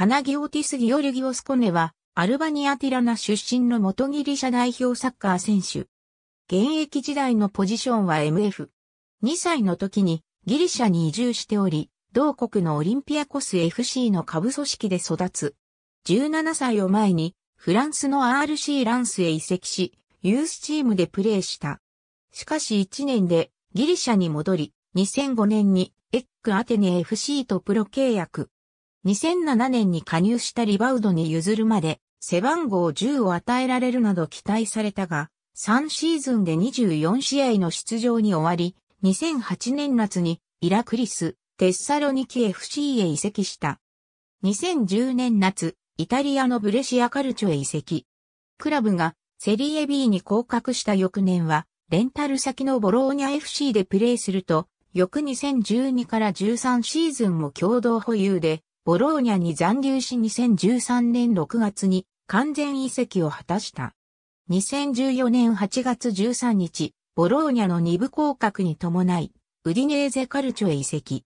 パナギオティス・ギオルギオスコネは、アルバニア・ティラナ出身の元ギリシャ代表サッカー選手。現役時代のポジションは MF。2歳の時にギリシャに移住しており、同国のオリンピアコス FC の下部組織で育つ。17歳を前に、フランスの RC ランスへ移籍し、ユースチームでプレーした。しかし1年でギリシャに戻り、2005年にエックアテネ FC とプロ契約。2007年に加入したリバウドに譲るまで背番号10を与えられるなど期待されたが、3シーズンで24試合の出場に終わり、2008年夏にイラクリス、テッサロニキ FC へ移籍した。2010年夏、イタリアのブレシアカルチョへ移籍。クラブがセリエ B に降格した翌年は、レンタル先のボローニャ FC でプレーすると、翌2012から13シーズンも共同保有で、ボローニャに残留し2013年6月に完全移籍を果たした。2014年8月13日、ボローニャの二部降格に伴い、ウディネーゼカルチョへ移籍。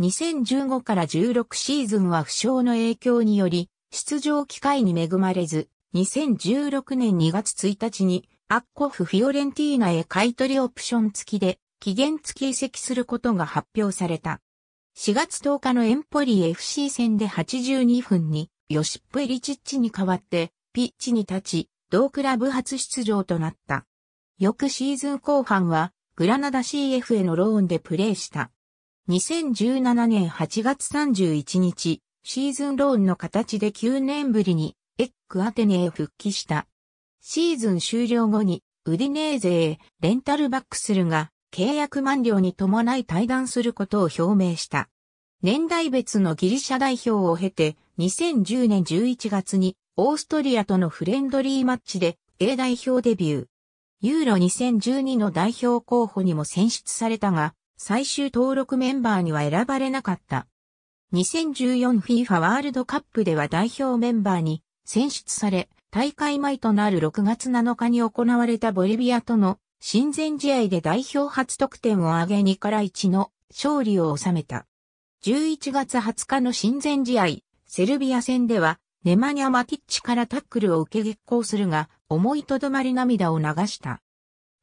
2015から16シーズンは負傷の影響により、出場機会に恵まれず、2016年2月1日に、アッコフフィオレンティーナへ買取オプション付きで、期限付き移籍することが発表された。4月10日のエンポリ FC 戦で82分に、ヨシップ・エリチッチに代わって、ピッチに立ち、同クラブ初出場となった。翌シーズン後半は、グラナダ CF へのローンでプレーした。2017年8月31日、シーズンローンの形で9年ぶりに、エッグアテネへ復帰した。シーズン終了後に、ウディネーゼへレンタルバックするが、契約満了に伴い退団することを表明した。年代別のギリシャ代表を経て、2010年11月にオーストリアとのフレンドリーマッチで A 代表デビュー。ユーロ2012の代表候補にも選出されたが、最終登録メンバーには選ばれなかった。2014FIFA ワールドカップでは代表メンバーに選出され、大会前となる6月7日に行われたボリビアとの親善試合で代表初得点を挙げ2から1の勝利を収めた。11月20日の親善試合、セルビア戦では、ネマニャ・マティッチからタックルを受け激行するが、思いとどまり涙を流した。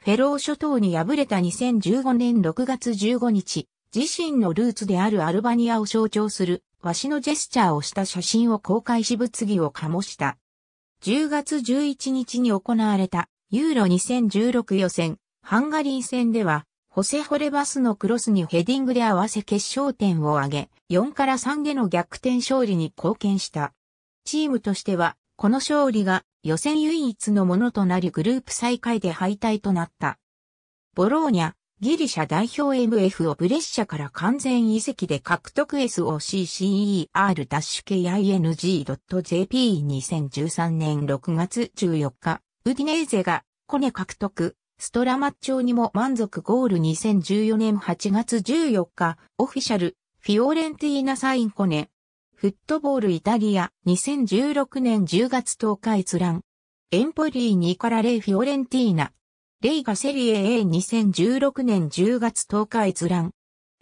フェロー諸島に敗れた2015年6月15日、自身のルーツであるアルバニアを象徴する和紙のジェスチャーをした写真を公開し物議を醸した。10月11日に行われたユーロ2016予選、ハンガリー戦では、ホセ・ホレバスのクロスにヘディングで合わせ決勝点を挙げ、4から3での逆転勝利に貢献した。チームとしては、この勝利が予選唯一のものとなりグループ最下位で敗退となった。ボローニャ、ギリシャ代表 MF をブレッシャから完全移籍で獲得 SOCCER-KING.jp2013 年6月14日ウディネーゼがコネ獲得、ストラマッチョーニも満足ゴール2014年8月14日、オフィシャル、フィオレンティーナサインコネ。フットボールイタリア2016年10月10日閲覧。エンポリー2からレイフィオレンティーナ。レイがセリエ A2016 年10月10日閲覧。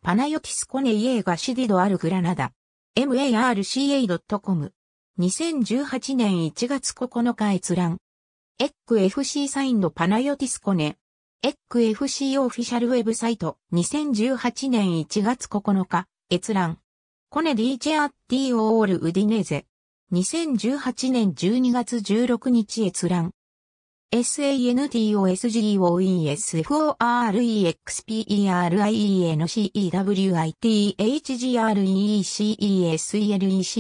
パナヨティスコネイエーガシディドアルグラナダ。marca.com。2018年1月9日閲覧。エッグ FC サインドパナヨティスコネ。エッグ FC オフィシャルウェブサイト2018年1月9日、閲覧。コネディーチェアッティオールウディネーゼ。2018年12月16日閲覧。s a n t o s g o e f o r e e x p e r e n c e w i t h g c u o r e c e l e c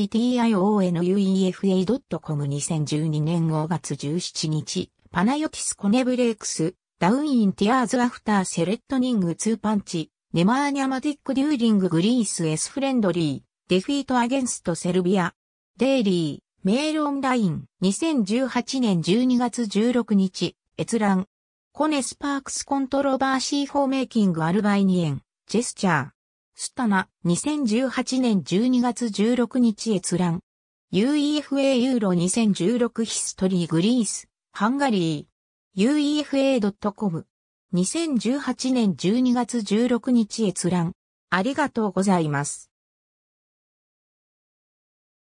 t i o n u e f c o m 2 0 1 2年5月17日、パナヨティスコネブレークス、ダウンインティアーズアフターセレットニングツーパンチ、ネマーニャマティックデューリンググリースエスフレンドリー、デフィートアゲンストセルビア、デイリー。メールオンライン、2018年12月16日、閲覧。コネスパークスコントロバーシーフォーメイキングアルバイニエン、ジェスチャー。スタナ、2018年12月16日閲覧。UEFA ユーロ2016ヒストリーグリース、ハンガリー。uefa.com。2018年12月16日閲覧。ありがとうございます。